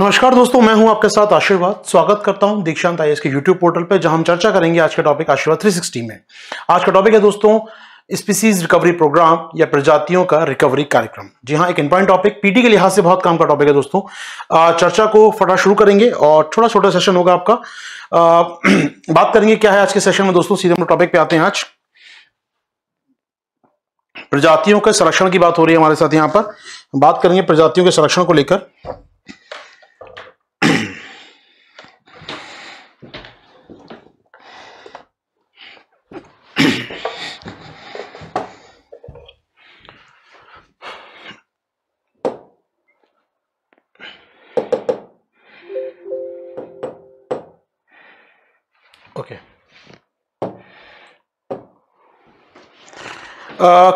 नमस्कार दोस्तों मैं हूं आपके साथ आशीर्वाद स्वागत करता हूं दीक्षांत आई के यूट्यूब पोर्टल पर जहां हम चर्चा करेंगे आज का टॉपिक आशीर्वाद 360 में आज का टॉपिक है दोस्तों स्पीसीज रिकवरी प्रोग्राम या प्रजातियों का रिकवरी कार्यक्रम जी हाँ एक इंपॉर्टेंट टॉपिक पीटी के लिहाज से बहुत काम का टॉपिक है दोस्तों आ, चर्चा को फटा शुरू करेंगे और छोटा छोटा सेशन होगा आपका आ, बात करेंगे क्या है आज के सेशन में दोस्तों सीधे हम टॉपिक पे आते हैं आज प्रजातियों के संरक्षण की बात हो रही है हमारे साथ यहाँ पर बात करेंगे प्रजातियों के संरक्षण को लेकर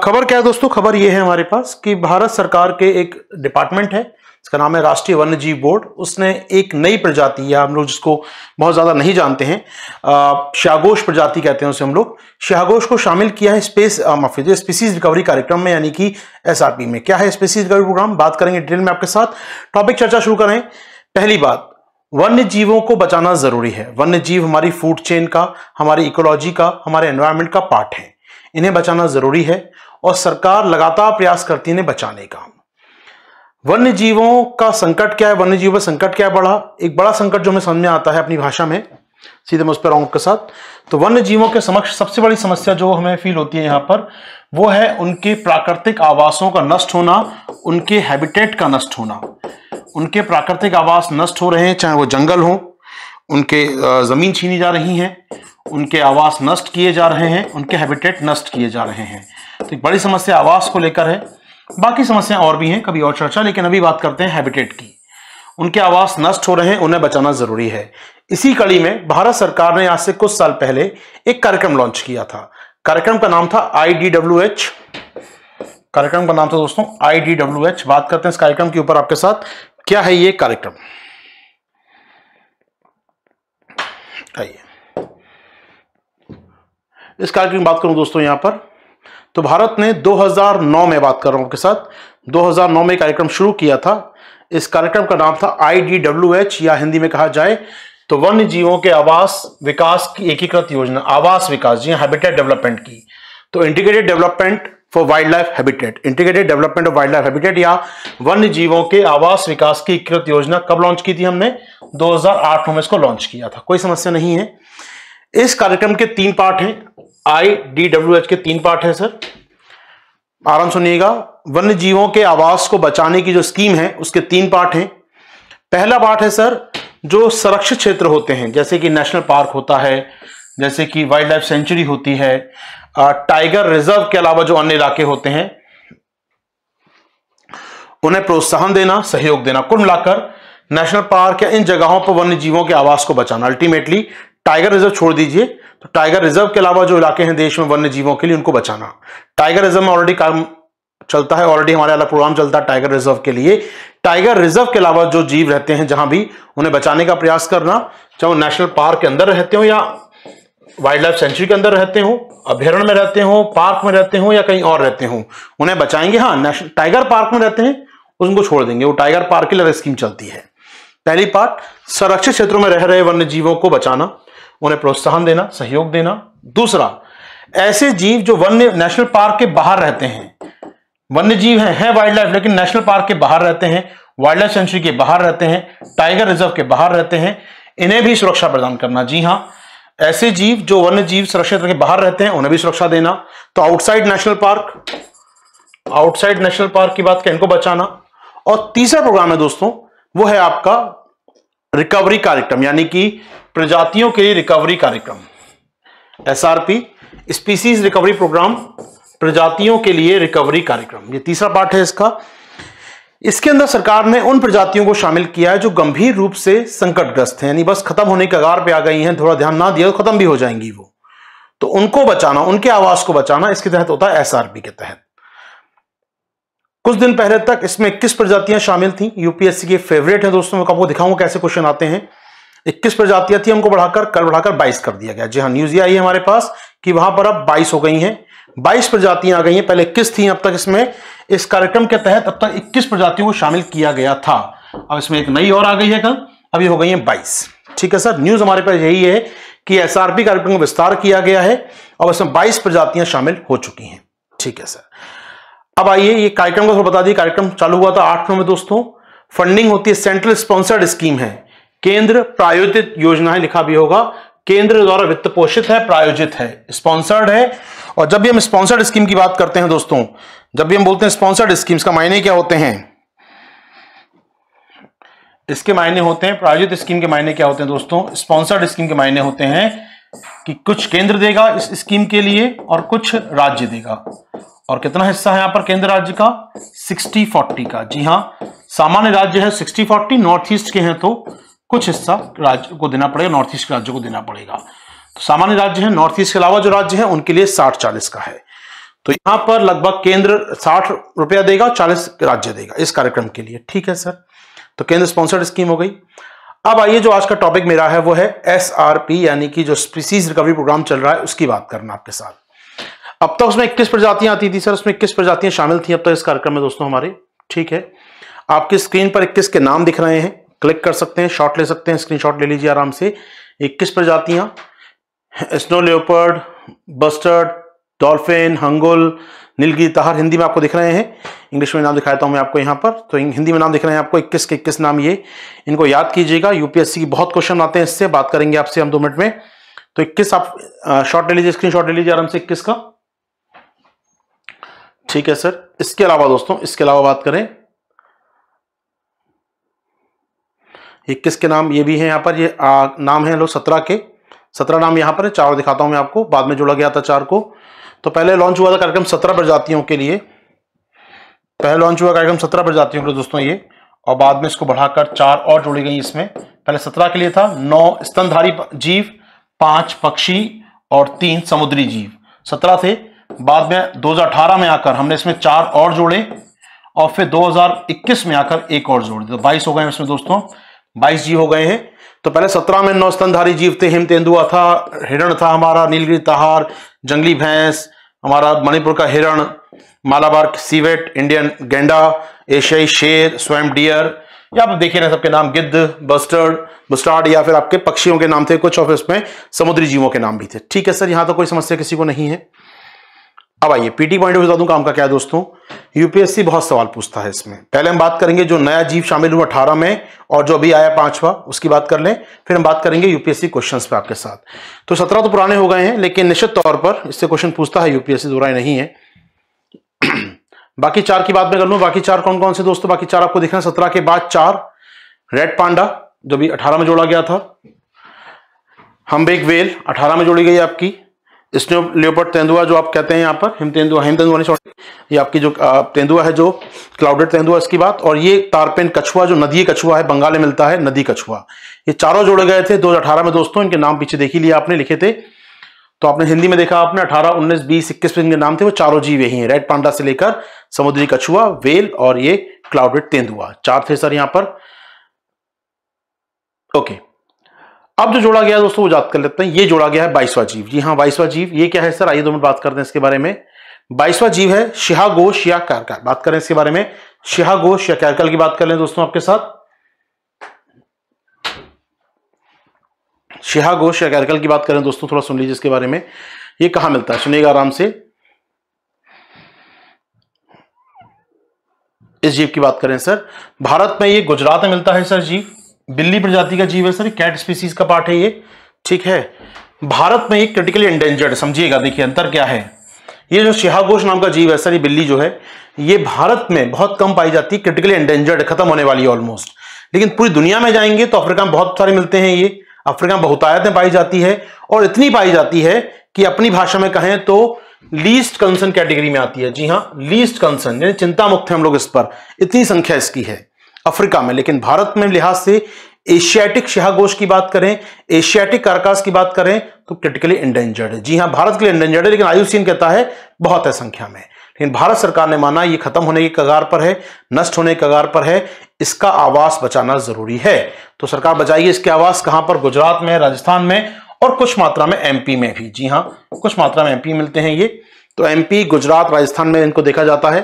खबर क्या है दोस्तों खबर ये है हमारे पास कि भारत सरकार के एक डिपार्टमेंट है इसका नाम है राष्ट्रीय वन्य जीव बोर्ड उसने एक नई प्रजाति या हम लोग जिसको बहुत ज़्यादा नहीं जानते हैं श्यागोश प्रजाति कहते हैं उसे हम लोग श्यागोश को शामिल किया है स्पेस माफी जो स्पीसीज रिकवरी कार्यक्रम में यानी कि एस में क्या है स्पेसीज रिकवरी प्रोग्राम बात करेंगे डिटेल में आपके साथ टॉपिक चर्चा शुरू करें पहली बात वन्य जीवों को बचाना जरूरी है वन्य जीव हमारी फूड चेन का हमारी इकोलॉजी का हमारे एनवायरमेंट का पार्ट है इन्हें बचाना जरूरी है और सरकार लगातार प्रयास करती है इन्हें बचाने का वन्य जीवों का संकट क्या है वन्य जीवों का संकट क्या बढ़ा एक बड़ा संकट जो हमें समझ में आता है अपनी भाषा में सीधे पर अंक के साथ तो वन्य जीवों के समक्ष सबसे बड़ी समस्या जो हमें फील होती है यहाँ पर वो है उनके प्राकृतिक आवासों का नष्ट होना उनके हैबिटेट का नष्ट होना उनके प्राकृतिक आवास नष्ट हो रहे हैं चाहे वो जंगल हो उनके ज़मीन छीनी जा रही है उनके आवास नष्ट किए जा रहे हैं उनके हैबिटेट नष्ट किए जा रहे हैं तो एक बड़ी समस्या आवास को लेकर है बाकी समस्याएं और भी हैं कभी और चर्चा लेकिन अभी बात करते हैं हैबिटेट की उनके आवास नष्ट हो रहे हैं उन्हें बचाना जरूरी है इसी कड़ी में भारत सरकार ने आज से कुछ साल पहले एक कार्यक्रम लॉन्च किया था कार्यक्रम का नाम था आई कार्यक्रम का नाम था दोस्तों आई बात करते हैं इस कार्यक्रम के ऊपर आपके साथ क्या है ये कार्यक्रम आइए इस कार्यक्रम की बात करूँ दोस्तों यहाँ पर तो भारत ने 2009 में बात कर रहा हूँ आपके साथ 2009 में कार्यक्रम शुरू किया था इस कार्यक्रम का नाम था आई या हिंदी में कहा जाए तो वन्य जीवों के आवास विकास की एकीकृत योजना आवास विकास जी हैबिटेट हाँ, डेवलपमेंट की तो integrated development for wildlife habitat integrated development of wildlife habitat या वन्य जीवों के आवास विकास की एकीकृत योजना कब लॉन्च की थी हमने 2008 में इसको लॉन्च किया था कोई समस्या नहीं है इस कार्यक्रम के तीन पार्ट हैं आई डी डब्ल्यू एच के तीन पार्ट हैं सर आराम सुनिएगा वन्य जीवों के आवास को बचाने की जो स्कीम है उसके तीन पार्ट हैं पहला पार्ट है सर जो संरक्षित क्षेत्र होते हैं जैसे कि नेशनल पार्क होता है जैसे कि वाइल्ड लाइफ सेंचुरी होती है टाइगर रिजर्व के अलावा जो अन्य इलाके होते हैं उन्हें प्रोत्साहन देना सहयोग देना कुल मिलाकर नेशनल पार्क या इन जगहों पर वन्य जीवों के आवास को बचाना अल्टीमेटली टाइगर रिजर्व छोड़ दीजिए तो टाइगर रिजर्व के अलावा जो इलाके हैं देश में वन्य जीवों के लिए उनको बचाना टाइगर रिजर्व में ऑलरेडी काम चलता है ऑलरेडी हमारे अलग प्रोग्राम चलता है टाइगर रिजर्व के लिए टाइगर रिजर्व के अलावा जो जीव रहते हैं जहां भी उन्हें बचाने का प्रयास करना चाहे वो नेशनल पार्क के अंदर रहते हो या वाइल्ड लाइफ सेंचुरी के अंदर रहते हो अभ्यारण में रहते हो पार्क में रहते हो या कहीं और रहते हो उन्हें बचाएंगे हाँ टाइगर पार्क में रहते हैं उनको छोड़ देंगे वो टाइगर पार्क की अलग स्कीम चलती है पहली पार्ट संरक्षित क्षेत्रों में रह रहे वन्य जीवों को बचाना उन्हें प्रोत्साहन देना सहयोग देना दूसरा ऐसे जीव जो वन्य नेशनल पार्क के बाहर रहते हैं वन्य जीव हैं है वाइल्ड लाइफ लेकिन नेशनल पार्क के बाहर रहते हैं वाइल्ड लाइफ सेंचुरी के बाहर रहते हैं टाइगर रिजर्व के बाहर रहते हैं इन्हें भी सुरक्षा प्रदान करना जी हाँ ऐसे जीव जो वन्य जीव सुरक्षित के बाहर रहते हैं उन्हें भी सुरक्षा देना तो outside national park outside national park की बात कर इनको बचाना और तीसरा प्रोग्राम है दोस्तों वो है आपका रिकवरी कार्यक्रम यानी कि प्रजातियों के लिए रिकवरी कार्यक्रम एसआरपी स्पीसीज रिकवरी प्रोग्राम प्रजातियों के लिए रिकवरी कार्यक्रम ये तीसरा पार्ट है इसका इसके अंदर सरकार ने उन प्रजातियों को शामिल किया है जो गंभीर रूप से संकटग्रस्त हैं यानी बस खत्म होने के कगार पे आ गई हैं थोड़ा ध्यान ना दिया तो खत्म भी हो जाएंगी वो तो उनको बचाना उनके आवास को बचाना इसके तहत होता है एसआरपी के तहत कुछ दिन पहले तक इसमें किस प्रजातियां शामिल थी यूपीएससी के फेवरेट है दोस्तों मैं आपको दिखाऊंगा कैसे क्वेश्चन आते हैं इक्कीस प्रजातियां थी हमको बढ़ाकर कल बढ़ाकर बाईस कर दिया गया जी हाँ न्यूज ये आई है हमारे पास कि वहां पर अब बाईस हो गई हैं बाईस प्रजातियां आ गई हैं पहले इक्कीस थी अब तक इसमें इस कार्यक्रम के तहत अब तक इक्कीस प्रजातियों को शामिल किया गया था अब इसमें एक नई और आ गई है कल अभी हो गई है बाईस ठीक है सर न्यूज हमारे पास यही है कि एस कार्यक्रम का विस्तार किया गया है और इसमें बाईस प्रजातियां शामिल हो चुकी हैं ठीक है सर अब आइए ये कार्यक्रम का थोड़ा बता दिए कार्यक्रम चालू हुआ था आठ नौ में दोस्तों फंडिंग होती है सेंट्रल स्पॉन्सर्ड स्कीम है केंद्र प्रायोजित योजना है लिखा भी होगा केंद्र द्वारा वित्त पोषित है प्रायोजित है स्पॉन्सर्ड है और जब भी हम स्पॉन्सर्ड स्कीम की बात करते हैं दोस्तों जब भी हम बोलते हैं स्पॉन्सर्ड स्कीम्स का मायने क्या होते हैं इसके मायने होते हैं प्रायोजित स्कीम के मायने क्या होते हैं दोस्तों स्पॉन्सर्ड स्कीम के मायने होते हैं कि कुछ केंद्र देगा इस स्कीम के लिए और कुछ राज्य देगा और कितना हिस्सा है यहां पर केंद्र राज्य का 60 40 का जी हाँ सामान्य राज्य है 60 40 नॉर्थ ईस्ट के हैं तो कुछ हिस्सा राज्य को देना पड़ेगा नॉर्थ ईस्ट के राज्य को देना पड़ेगा तो सामान्य राज्य है नॉर्थ ईस्ट के अलावा जो राज्य है उनके लिए साठ चालीस का है तो यहां पर लगभग केंद्र साठ रुपया देगा चालीस राज्य देगा इस कार्यक्रम के लिए ठीक है सर तो केंद्र स्पॉन्सर्ड स्कीम हो गई अब आइए जो आज का टॉपिक मेरा है वो है एस यानी कि जो स्पीसीज रिकवरी प्रोग्राम चल रहा है उसकी बात करना आपके साथ अब तक उसमें इक्कीस प्रजातियां आती थी सर उसमें इक्कीस प्रजातियां शामिल थी अब तक तो इस कार्यक्रम में दोस्तों हमारे ठीक है आपकी स्क्रीन पर इक्कीस के नाम दिख रहे हैं क्लिक कर सकते हैं शॉट ले सकते हैं स्क्रीन ले लीजिए आराम से इक्कीस प्रजातियां snow leopard bustard dolphin hangul Nilgiri tahr Hindi में आपको दिख रहे हैं इंग्लिश में नाम दिखाता हूं मैं आपको यहां पर तो हिंदी में नाम दिख रहे हैं आपको इक्कीस के इक्कीस नाम ये इनको याद कीजिएगा यूपीएससी की बहुत क्वेश्चन आते हैं इससे बात करेंगे आपसे हम दो मिनट में तो इक्कीस आप शॉर्ट ले लीजिए स्क्रीन शॉट ले लीजिए आराम से इक्कीस का ठीक है सर इसके अलावा दोस्तों इसके अलावा बात करें ये किसके नाम ये भी है यहाँ पर ये आ, नाम है लोग सत्रह के सत्रह नाम यहाँ पर है चार दिखाता हूँ मैं आपको बाद में जोड़ा गया था चार को तो पहले लॉन्च हुआ था कार्यक्रम सत्रह प्रजातियों के लिए पहले लॉन्च हुआ कार्यक्रम सत्रह प्रजातियों के लिए दोस्तों ये और बाद में इसको बढ़ाकर चार और जोड़ी गई इसमें पहले सत्रह के लिए था नौ स्तनधारी जीव पांच पक्षी और तीन समुद्री जीव सत्रह थे बाद में 2018 में आकर हमने इसमें चार और जोड़े और फिर 2021 में आकर एक और जोड़ दिया तो बाईस हो गए इसमें दोस्तों बाईस जीव हो गए हैं तो पहले सत्रह में नौ स्तनधारी जीव थे हिम तेंदुआ था हिरण था हमारा नीलगिरी तहार जंगली भैंस हमारा मणिपुर का हिरण मालाबार सीवेट इंडियन गेंडा एशियाई शेर स्वयं डियर या आप देखे ना सबके नाम गिद्ध बस्टर्ड बस्टार्ड या फिर आपके पक्षियों के नाम थे कुछ और फिर उसमें समुद्री जीवों के नाम भी थे ठीक है सर यहां तो कोई समस्या किसी को नहीं है अब आइए पीटी पॉइंट बता दूं काम का क्या दोस्तों यूपीएससी बहुत सवाल पूछता है इसमें पहले हम बात करेंगे जो नया जीव शामिल हुआ अठारह में और जो अभी आया पांचवा उसकी बात कर लें फिर हम बात करेंगे यूपीएससी क्वेश्चंस पे आपके साथ तो सत्रह तो पुराने हो गए हैं लेकिन निश्चित तौर पर इससे क्वेश्चन पूछता है यूपीएससी दोहराए नहीं है बाकी चार की बात मैं कर लू बाकी चार कौन कौन से दोस्तों बाकी चार आपको दिखना सत्रह के बाद चार रेड पांडा जो भी अठारह में जोड़ा गया था हम्बेक वेल अठारह में जोड़ी गई आपकी स्नो लियोपर्ड तेंदुआ जो आप कहते हैं यहाँ पर हिम तेंदुआ हिम तेंदुआ नहीं सॉरी ये आपकी जो तेंदुआ है जो क्लाउडेड तेंदुआ इसकी बात और ये तारपेन कछुआ जो नदी कछुआ है बंगाल में मिलता है नदी कछुआ ये चारों जोड़े गए थे 2018 में दोस्तों इनके नाम पीछे देखी लिए आपने लिखे थे तो आपने हिंदी में देखा आपने अठारह उन्नीस बीस इक्कीस में इनके नाम थे वो चारों जीव यही है रेड पांडा से लेकर समुद्री कछुआ वेल और ये क्लाउडेड तेंदुआ चार थे सर यहाँ पर ओके okay. अब जो जोड़ा गया दोस्तों वो याद कर लेते हैं ये जोड़ा गया है बाईसवा जीव जी हाँ बाईसवा जीव ये क्या है सर आइए दो मिनट बात करते हैं इसके बारे में बाईसवा जीव है शिहागो शिया कारकल बात करें इसके बारे में शिहागो शिया कारकल की बात कर लें दोस्तों आपके साथ शिहागो शिया कैरकल की बात करें दोस्तों थोड़ा सुन लीजिए इसके बारे में ये कहा मिलता है सुनिएगा आराम से इस जीव की बात करें सर भारत में ये गुजरात में मिलता है सर जीव बिल्ली प्रजाति का जीव है सर कैट स्पीसीज का पार्ट है ये ठीक है भारत में एक क्रिटिकली एंडेंजर्ड समझिएगा देखिए अंतर क्या है ये जो शिहागोश नाम का जीव है सर ये बिल्ली जो है ये भारत में बहुत कम पाई जाती है क्रिटिकली एंडेंजर्ड खत्म होने वाली है ऑलमोस्ट लेकिन पूरी दुनिया में जाएंगे तो अफ्रीका में बहुत सारे मिलते हैं ये अफ्रीका में बहुतायत में पाई जाती है और इतनी पाई जाती है कि अपनी भाषा में कहें तो लीस्ट कंसर्न कैटेगरी में आती है जी हाँ लीस्ट कंसर्न यानी चिंता मुक्त है हम लोग इस पर इतनी संख्या इसकी है अफ्रीका में लेकिन भारत में लिहाज से एशियाटिक शहागोश की बात करें एशियाटिक कारकास की बात करें तो क्रिटिकली इंडेंजर्ड है जी हाँ भारत के लिए इंडेंजर्ड है लेकिन आयुषीन कहता है बहुत है संख्या में लेकिन भारत सरकार ने माना ये खत्म होने के कगार पर है नष्ट होने के कगार पर है इसका आवास बचाना जरूरी है तो सरकार बचाइए इसके आवास कहां पर गुजरात में राजस्थान में और कुछ मात्रा में एमपी में भी जी हाँ कुछ मात्रा में एमपी मिलते हैं ये तो एमपी गुजरात राजस्थान में इनको देखा जाता है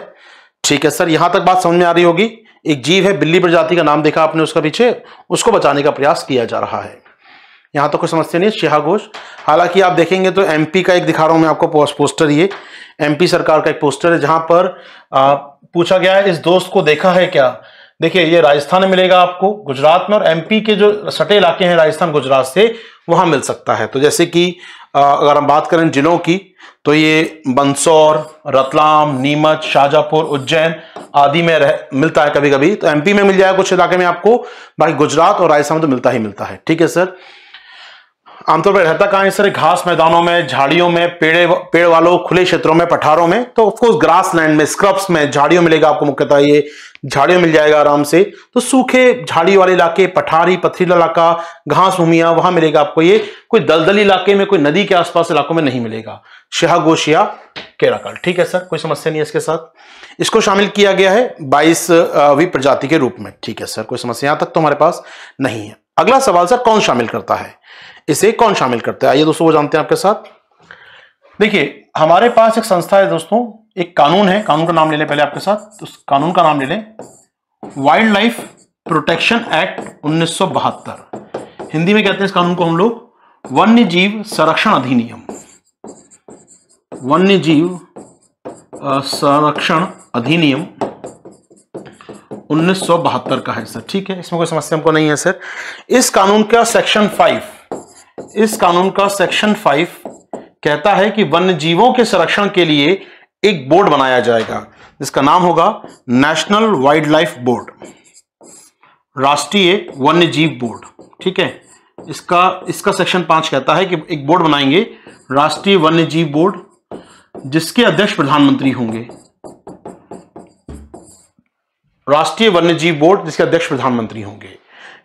ठीक है सर यहां तक बात समझ में आ रही होगी एक जीव है बिल्ली प्रजाति का नाम देखा आपने उसका पीछे उसको बचाने का प्रयास किया जा रहा है यहाँ तो कोई समस्या नहीं है शेहा घोष हालांकि आप देखेंगे तो एमपी का एक दिखा रहा हूँ मैं आपको पोस्टर ये एमपी सरकार का एक पोस्टर है जहाँ पर आ, पूछा गया है इस दोस्त को देखा है क्या देखिए ये राजस्थान में मिलेगा आपको गुजरात में और एमपी के जो सटे इलाके हैं राजस्थान गुजरात से वहाँ मिल सकता है तो जैसे कि अगर हम बात करें जिलों की तो ये बंसौर रतलाम नीमच शाहजहापुर उज्जैन आदि में रह, मिलता है कभी कभी तो एमपी में मिल जाएगा कुछ इलाके में आपको बाकी गुजरात और राजस्थान में तो मिलता ही मिलता है ठीक है सर आमतौर पर रहता कहाँ है सर घास मैदानों में झाड़ियों में पेड़ पेड़ वालों खुले क्षेत्रों में पठारों में तो ऑफकोर्स ग्रास लैंड में स्क्रब्स में झाड़ियों मिलेगा आपको मुख्यतः ये झाड़ियों मिल जाएगा आराम से तो सूखे झाड़ी वाले इलाके पठारी पथरीला इलाका घास भूमिया वहां मिलेगा आपको ये कोई दलदली इलाके में कोई नदी के आसपास इलाकों में नहीं मिलेगा शिहा गोशिया ठीक है सर कोई समस्या नहीं है इसके साथ इसको शामिल किया गया है वी प्रजाति के रूप में ठीक है सर कोई समस्या यहां तक तो हमारे पास नहीं है अगला सवाल सर कौन शामिल करता है इसे कौन शामिल करता है आइए दोस्तों वो जानते हैं आपके साथ देखिए हमारे पास एक संस्था है दोस्तों एक कानून है कानून का नाम ले लें पहले आपके साथ तो उस कानून का नाम ले लें वाइल्ड लाइफ प्रोटेक्शन एक्ट उन्नीस हिंदी में कहते हैं इस कानून को हम लोग वन्य जीव संरक्षण अधिनियम वन्य जीव संरक्षण अधिनियम उन्नीस का है सर ठीक है इसमें कोई समस्या हमको नहीं है सर इस कानून का सेक्शन फाइव इस कानून का सेक्शन फाइव कहता है कि वन्य जीवों के संरक्षण के लिए एक बोर्ड बनाया जाएगा जिसका नाम होगा नेशनल वाइल्ड लाइफ बोर्ड राष्ट्रीय वन्य जीव बोर्ड ठीक है इसका इसका सेक्शन पांच कहता है कि एक बोर्ड बनाएंगे राष्ट्रीय वन्य जीव बोर्ड जिसके अध्यक्ष प्रधानमंत्री होंगे राष्ट्रीय वन्यजीव बोर्ड जिसके अध्यक्ष प्रधानमंत्री होंगे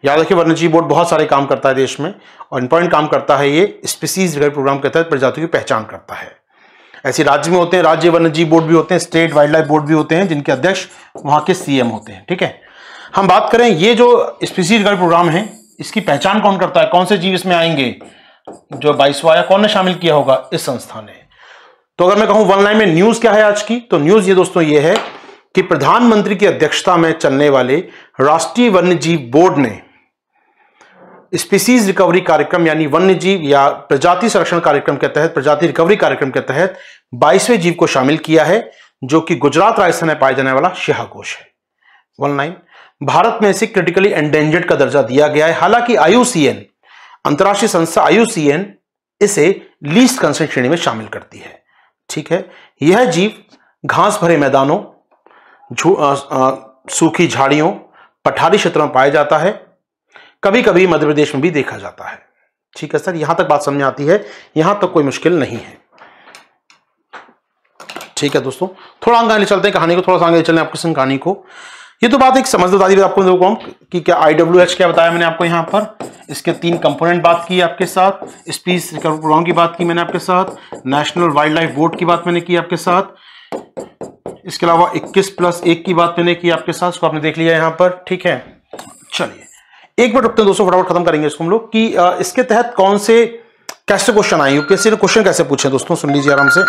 याद रखिए वन्यजीव बोर्ड बहुत सारे काम करता है देश में और इंपॉर्टेंट काम करता है ये स्पीसीज रिकवरी प्रोग्राम के तहत प्रजातियों की पहचान करता है ऐसे राज्य में होते हैं राज्य वन्यजीव बोर्ड भी होते हैं स्टेट वाइल्ड लाइफ बोर्ड भी होते हैं जिनके अध्यक्ष वहाँ के सीएम होते हैं ठीक है हम बात करें ये जो स्पीसीज रिकवरी प्रोग्राम है इसकी पहचान कौन करता है कौन से जीव इसमें आएंगे जो बाईसवा या कौन ने शामिल किया होगा इस संस्था ने तो अगर मैं कहूं वन लाइन में न्यूज़ क्या है आज की तो न्यूज़ ये दोस्तों ये है कि प्रधानमंत्री की अध्यक्षता में चलने वाले राष्ट्रीय वन्य जीव बोर्ड ने स्पीसीज रिकवरी कार्यक्रम यानी वन्य जीव या प्रजाति संरक्षण कार्यक्रम के तहत प्रजाति रिकवरी कार्यक्रम के तहत बाईसवें जीव को शामिल किया है जो कि गुजरात राजस्थान में पाया जाने वाला शिहाकोश है वन नाइन भारत में इसे क्रिटिकली एंडेंजर्ड का दर्जा दिया गया है हालांकि एन अंतर्राष्ट्रीय संस्था एन इसे लीस्ट कंसर्न श्रेणी में शामिल करती है ठीक है यह जीव घास भरे मैदानों सूखी झाड़ियों पठारी क्षेत्रों में पाया जाता है कभी कभी मध्य प्रदेश में भी देखा जाता है ठीक है सर यहां तक बात समझ आती है यहां तक कोई मुश्किल नहीं है ठीक है दोस्तों थोड़ा आगे चलते हैं कहानी को थोड़ा सा आगे चलते हैं संग कहानी को ये तो बात एक समझ बता दी आपको लोगों कि क्या आई डब्ल्यू एच क्या बताया मैंने आपको यहाँ पर इसके तीन कंपोनेंट बात की आपके साथ स्पीस प्रोग्राम की बात की मैंने आपके साथ नेशनल वाइल्ड लाइफ बोर्ड की बात मैंने की आपके साथ इसके अलावा 21 प्लस एक की बात मैंने की आपके साथ इसको आपने देख लिया यहां पर ठीक है चलिए एक बार रुकते हैं दोस्तों फटाफट खत्म करेंगे इसको हम लोग कि इसके तहत कौन से कैसे क्वेश्चन आए यूपीएससी ने क्वेश्चन कैसे पूछे दोस्तों सुन लीजिए आराम से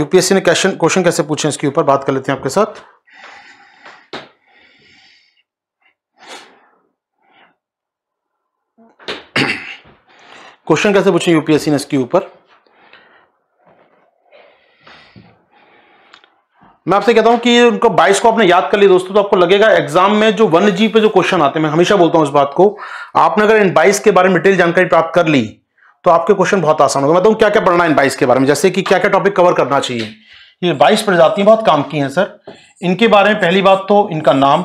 यूपीएससी ने क्वेश्चन क्वेश्चन कैसे पूछे इसके ऊपर बात कर लेते हैं आपके साथ क्वेश्चन कैसे पूछे यूपीएससी ने इसके ऊपर मैं आपसे कहता हूं कि उनको बाइस को आपने याद कर लिया दोस्तों तो आपको लगेगा एग्जाम में जो वन जी पे जो क्वेश्चन आते हैं मैं हमेशा बोलता हूं इस बात को आपने अगर इन बाइस के बारे में डिटेल जानकारी प्राप्त कर ली तो आपके क्वेश्चन बहुत आसान होगा बताऊँ क्या क्या पढ़ना है इन बाइस के बारे में जैसे कि क्या क्या टॉपिक कवर करना चाहिए ये बाईस प्रजातियां बहुत काम की हैं सर इनके बारे में पहली बात तो इनका नाम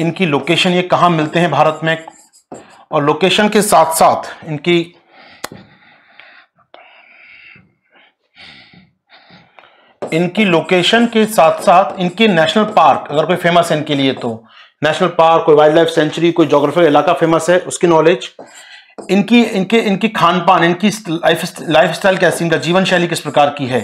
इनकी लोकेशन ये कहाँ मिलते हैं भारत में और लोकेशन के साथ साथ इनकी इनकी लोकेशन के साथ साथ इनके नेशनल पार्क अगर कोई फेमस है इनके लिए तो नेशनल पार्क कोई वाइल्ड लाइफ सेंचुरी कोई जोग्राफिक इलाका फेमस है उसकी नॉलेज इनकी इनके इनकी खान पान इनकी लाइफ लाइफ स्टाइल कैसी इनका जीवन शैली किस प्रकार की है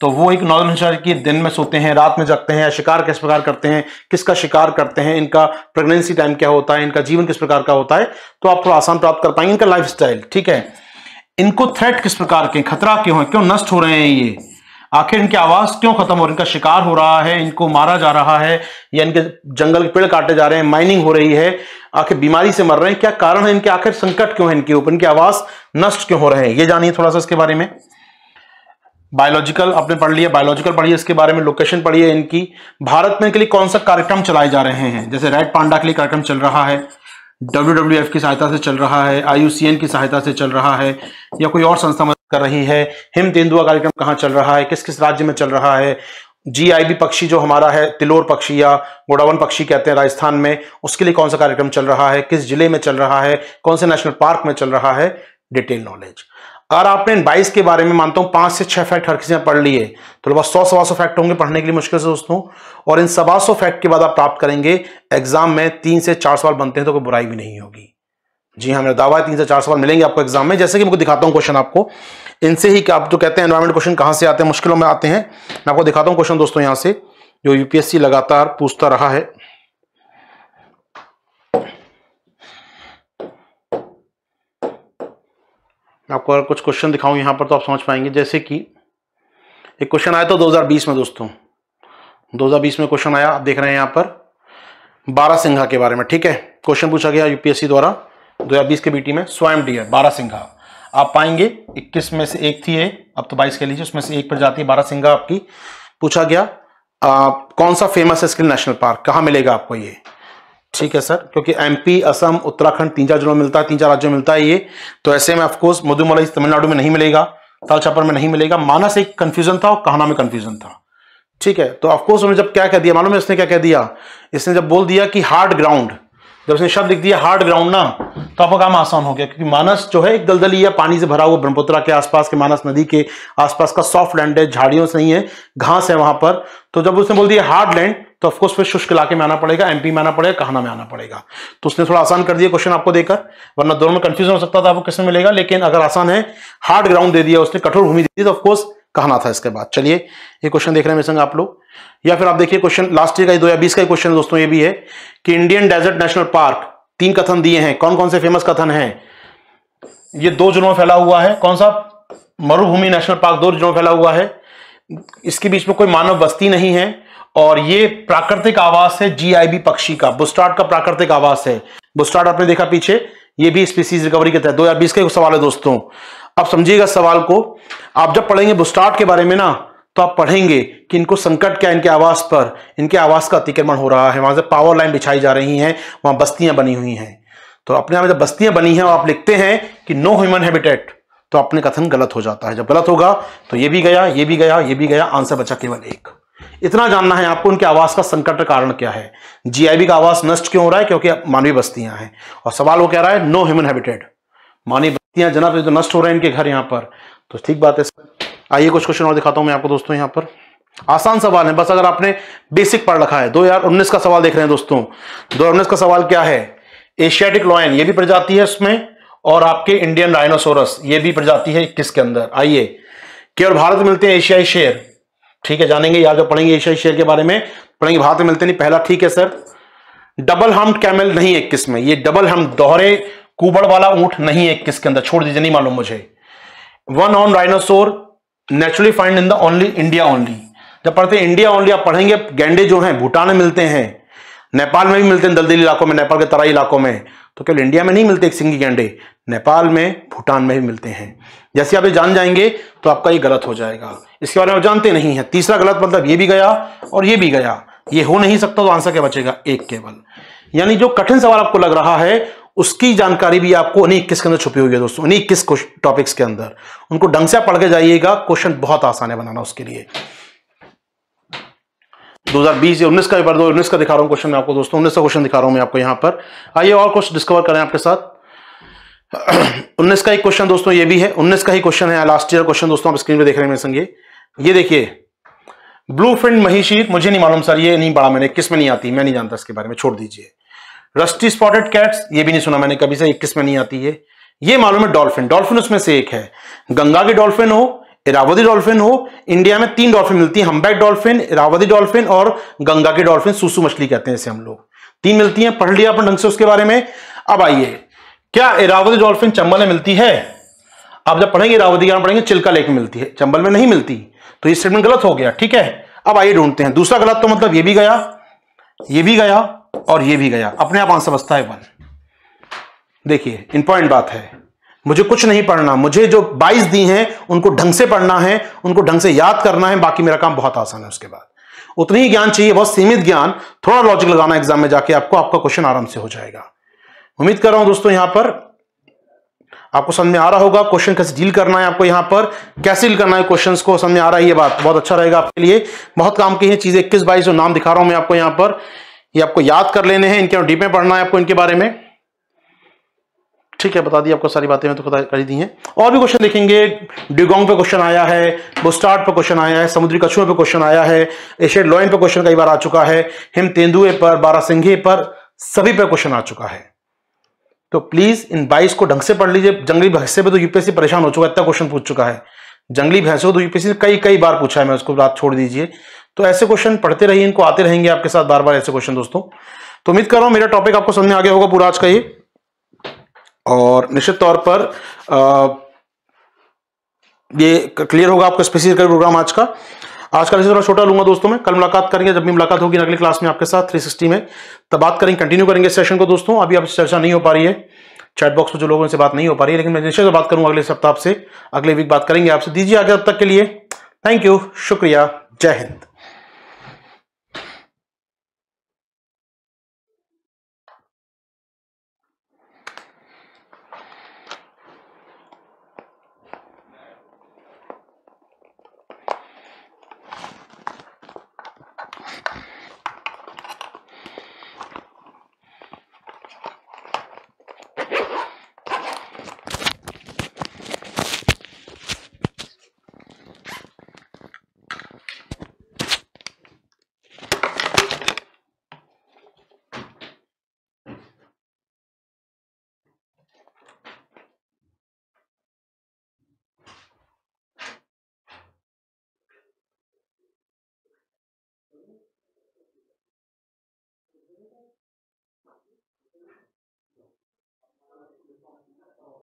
तो वो एक नॉर्मल हिमालय की दिन में सोते हैं रात में जगते हैं शिकार किस प्रकार करते हैं किसका शिकार करते हैं इनका प्रेगनेंसी टाइम क्या होता है इनका जीवन किस प्रकार का होता है तो आप थोड़ा आसान प्राप्त कर पाएंगे इनका लाइफ ठीक है इनको थ्रेट किस प्रकार के खतरा क्यों है क्यों नष्ट हो रहे हैं ये आखिर इनकी आवाज क्यों खत्म हो रही इनका शिकार हो रहा है इनको मारा जा रहा है या इनके जंगल के पेड़ काटे जा रहे हैं माइनिंग हो रही है आखिर बीमारी से मर रहे हैं क्या कारण है इनके आखिर संकट क्यों है इनके ऊपर इनके आवाज नष्ट क्यों हो रहे हैं ये जानिए थोड़ा सा इसके बारे में बायोलॉजिकल आपने पढ़ लिया बायोलॉजिकल पढ़िए इसके बारे में लोकेशन पढ़िए इनकी भारत में इनके लिए कौन सा कार्यक्रम चलाए जा रहे हैं जैसे रेड पांडा के लिए कार्यक्रम चल रहा है डब्ल्यू की सहायता से चल रहा है आई की सहायता से चल रहा है या कोई और संस्था कर रही है हिम तेंदुआ कार्यक्रम कहाँ चल रहा है किस किस राज्य में चल रहा है जीआईबी पक्षी जो हमारा है तिलोर पक्षी या गोडावन पक्षी कहते हैं राजस्थान में उसके लिए कौन सा कार्यक्रम चल रहा है किस जिले में चल रहा है कौन से नेशनल पार्क में चल रहा है डिटेल नॉलेज अगर आपने इन बाईस के बारे में मानता हूं पांच से छह फैक्ट हर किसी ने पढ़ लिए तो लगभग सौ सवा सौ फैक्ट होंगे पढ़ने के लिए मुश्किल से दोस्तों और इन सवा सौ फैक्ट के बाद आप प्राप्त करेंगे एग्जाम में तीन से चार सवाल बनते हैं तो कोई बुराई भी नहीं होगी जी हाँ मेरा दावा है तीन से चार सवाल मिलेंगे आपको एग्जाम में जैसे कि मैं दिखाता हूँ क्वेश्चन आपको इनसे ही आप जो तो कहते हैं एनवायरमेंट क्वेश्चन कहाँ से आते हैं मुश्किलों में आते हैं मैं आपको दिखाता हूँ क्वेश्चन दोस्तों यहाँ से जो यूपीएससी लगातार पूछता रहा है आपको अगर कुछ क्वेश्चन दिखाऊं यहाँ पर तो आप समझ पाएंगे जैसे कि एक क्वेश्चन आया तो 2020 में दोस्तों 2020 में क्वेश्चन आया आप देख रहे हैं यहाँ पर बारा सिंघा के बारे में ठीक है क्वेश्चन पूछा गया यूपीएससी द्वारा दो हजार बीस के बीटी में स्वयं डियर बारह सिंघा आप पाएंगे 21 में से एक थी है अब तो 22 कह लीजिए उसमें से एक पर जाती है बारह सिंघा आपकी पूछा गया आ, कौन सा फेमस है इसके नेशनल पार्क कहाँ मिलेगा आपको ये ठीक है सर क्योंकि एमपी असम उत्तराखंड तीन चार जिलों में मिलता है तीन चार राज्यों में मिलता है ये तो ऐसे में ऑफकोर्स मधुमलाई तमिलनाडु में नहीं मिलेगा ताल छापर में नहीं मिलेगा मानस एक कन्फ्यूजन था और कहना में कन्फ्यूजन था ठीक है तो ऑफकोर्स उन्होंने जब क्या कह दिया मालूम है इसने क्या कह दिया इसने जब बोल दिया कि हार्ड ग्राउंड जब उसने शब्द लिख दिया हार्ड ग्राउंड ना तो आपका काम आसान हो गया क्योंकि मानस जो है एक दलदली या पानी से भरा हुआ ब्रह्मपुत्रा के आसपास के मानस नदी के आसपास का सॉफ्ट लैंड है झाड़ियों से नहीं है घास है वहां पर तो जब उसने बोल दिया हार्ड लैंड तो ऑफकोर्स फिर शुष्क इलाके में आना पड़ेगा एमपी में आना पड़ेगा कहना में आना पड़ेगा तो उसने थोड़ा आसान कर दिया क्वेश्चन आपको देकर वरना दोनों में कंफ्यूजन हो सकता था आपको किसमें मिलेगा लेकिन अगर आसान है हार्ड ग्राउंड दे दिया उसने कठोर भूमि दे दी तो ऑफकोर्स कहना था इसके बाद चलिए ये क्वेश्चन देख रहे हैं संग आप लोग या फिर आप देखिए क्वेश्चन लास्ट ईयर का दो हजार बीस का क्वेश्चन दोस्तों ये भी है कि इंडियन डेजर्ट नेशनल पार्क तीन कथन दिए हैं कौन कौन से फेमस कथन हैं ये दो जिलों में फैला हुआ है कौन सा मरुभूमि नेशनल पार्क दो जिलों में फैला हुआ है इसके बीच में कोई मानव बस्ती नहीं है और ये प्राकृतिक आवास है जीआईबी पक्षी का बुस्टार्ट का प्राकृतिक आवास है बुस्टार्ट आपने देखा पीछे ये भी स्पीसीज रिकवरी के तहत दो हजार बीस का सवाल है दोस्तों अब समझिएगा सवाल को आप जब पढ़ेंगे बुस्टार्ट के बारे में ना तो आप पढ़ेंगे कि इनको संकट क्या इनके आवास पर इनके आवास का अतिक्रमण हो रहा है वहां से पावर लाइन बिछाई जा रही हैं वहां बस्तियां बनी हुई हैं तो अपने आप जब बस्तियां बनी हैं और आप लिखते हैं कि नो ह्यूमन हैबिटेट तो अपने कथन गलत हो जाता है जब गलत होगा तो ये भी गया ये भी गया ये भी गया आंसर बचा केवल एक इतना जानना है आपको उनके आवास का संकट कारण क्या है जीआईबी का आवास नष्ट क्यों हो रहा है क्योंकि मानवीय बस्तियां हैं और सवाल वो कह रहा है नो ह्यूमन हैबिटेट मानवीय बस्तियां जनाब तो नष्ट हो रहे हैं इनके घर यहां पर तो ठीक बात है सर आइए कुछ क्वेश्चन और दिखाता हूं मैं आपको दोस्तों यहां पर आसान सवाल है बस अगर आपने बेसिक पढ़ रखा है उन्नीस का सवाल देख रहे हैं दोस्तों उन्नीस का सवाल क्या है एशियाटिक लॉयन ये भी प्रजाति है उसमें और आपके इंडियन डायनासोरस ये भी प्रजाति है किसके के अंदर आइए केवल भारत में मिलते हैं एशियाई शेर ठीक है जानेंगे या जब पढ़ेंगे एशियाई शेर के बारे में पढ़ेंगे भारत में मिलते नहीं पहला ठीक है सर डबल हम कैमल नहीं है किस में ये डबल हम दोहरे कुबड़ वाला ऊंट नहीं है इक्कीस के अंदर छोड़ दीजिए नहीं मालूम मुझे one on dinosaur naturally find in the only India only जब पढ़ते हैं इंडिया ओनली आप पढ़ेंगे गेंडे जो हैं भूटान में मिलते हैं नेपाल में भी मिलते हैं दलदली इलाकों में नेपाल के तराई इलाकों में तो केवल इंडिया में नहीं मिलते एक सिंगी गेंडे नेपाल में भूटान में भी मिलते हैं जैसे आप ये जान जाएंगे तो आपका ये गलत हो जाएगा इसके बारे में आप जानते नहीं है तीसरा गलत मतलब ये भी गया और ये भी गया ये हो नहीं सकता तो आंसर क्या बचेगा एक केवल यानी जो कठिन सवाल आपको लग रहा है उसकी जानकारी भी आपको उन्हीं इक्कीस के अंदर छुपी हुई है दोस्तों उन्हीं इक्कीस टॉपिक्स के अंदर उनको ढंग से पढ़ के जाइएगा क्वेश्चन बहुत आसान है बनाना उसके लिए 2020 या 19 का पेपर दो उन्नीस का दिखा रहा हूँ क्वेश्चन मैं आपको दोस्तों उन्नीस का क्वेश्चन दिखा रहा हूँ मैं आपको यहाँ पर आइए और कुछ डिस्कवर करें आपके साथ 19 का एक क्वेश्चन दोस्तों ये भी है 19 का ही क्वेश्चन है लास्ट ईयर क्वेश्चन दोस्तों आप स्क्रीन पे देख रहे हैं मेरे संगे ये देखिए ब्लू फ्रिंट महीशीर मुझे नहीं मालूम सर ये नहीं पढ़ा मैंने किस में नहीं आती मैं नहीं जानता इसके बारे में छोड़ दीजिए रस्टी स्पॉटेड कैट्स ये भी नहीं सुना मैंने कभी से एक किस्म नहीं आती है ये मालूम है डॉल्फिन डॉल्फिन उसमें से एक है गंगा की डॉल्फिन हो इरावदी डॉल्फिन हो इंडिया में तीन डॉल्फिन मिलती है हम्बैक डॉल्फिन इरावदी डॉल्फिन और गंगा की डॉल्फिन सुसु मछली कहते हैं इसे हम लोग तीन मिलती हैं पढ़ लिया अपन ढंग से उसके बारे में अब आइए क्या इरावदी डॉल्फिन चंबल में मिलती है आप जब पढ़ेंगे इरावती ज्ञान पढ़ेंगे चिल्का लेक में मिलती है चंबल में नहीं मिलती तो ये स्टेटमेंट गलत हो गया ठीक है अब आइए ढूंढते हैं दूसरा गलत तो मतलब ये भी गया ये भी गया और ये भी गया अपने आप आंसर बचता है वन देखिए इंपॉर्टेंट बात है मुझे कुछ नहीं पढ़ना मुझे जो 22 दी हैं उनको ढंग से पढ़ना है उनको ढंग से याद करना है बाकी मेरा काम बहुत आसान है उसके बाद उतनी ही ज्ञान चाहिए बहुत सीमित ज्ञान थोड़ा लॉजिक लगाना एग्जाम में जाके आपको आपका क्वेश्चन आराम से हो जाएगा उम्मीद कर रहा हूं दोस्तों यहां पर आपको समझ में आ रहा होगा क्वेश्चन कैसे डील करना है आपको यहां पर कैसे डील करना है क्वेश्चन को समझ में आ रहा है ये बात बहुत अच्छा रहेगा आपके लिए बहुत काम की है चीजें इक्कीस बाईस नाम दिखा रहा हूं मैं आपको यहां पर ये आपको याद कर लेने हैं इनके डीप में पढ़ना है आपको इनके बारे में ठीक है बता दी आपको सारी बातें मैं तो बता कर दी हैं और भी क्वेश्चन देखेंगे डिगोंग पे क्वेश्चन आया है बुस्टार्ट पे क्वेश्चन आया है समुद्री कछुओं पे क्वेश्चन आया है एशियड लॉइन पे क्वेश्चन कई बार आ चुका है हिम तेंदुए पर बारासिंघे पर सभी पे क्वेश्चन आ चुका है तो प्लीज इन बाईस को ढंग से पढ़ लीजिए जंगली भैंसे पर तो यूपीएससी परेशान हो चुका है इतना क्वेश्चन पूछ चुका है जंगली भैंसों तो यूपीएससी ने कई कई बार पूछा है मैं उसको बात छोड़ दीजिए तो ऐसे क्वेश्चन पढ़ते रहिए इनको आते रहेंगे आपके साथ बार बार ऐसे क्वेश्चन दोस्तों तो उम्मीद कर रहा हूं मेरा टॉपिक आपको समझ में आ गया होगा पूरा आज का ये और निश्चित तौर पर आ, ये क्लियर होगा आपका स्पेसिफिक प्रोग्राम आज का आज का थोड़ा छोटा लूंगा दोस्तों मैं कल मुलाकात करेंगे जब भी मुलाकात होगी अगली क्लास में आपके साथ 360 में तब बात करेंगे कंटिन्यू करेंगे सेशन को दोस्तों अभी आपसे चर्चा नहीं हो पा रही है चैट बॉक्स में जो लोगों से बात नहीं हो पा रही है लेकिन मैं निश्चित से बात करूंगा अगले सप्ताह से अगले वीक बात करेंगे आपसे दीजिए आगे तब तक के लिए थैंक यू शुक्रिया जय हिंद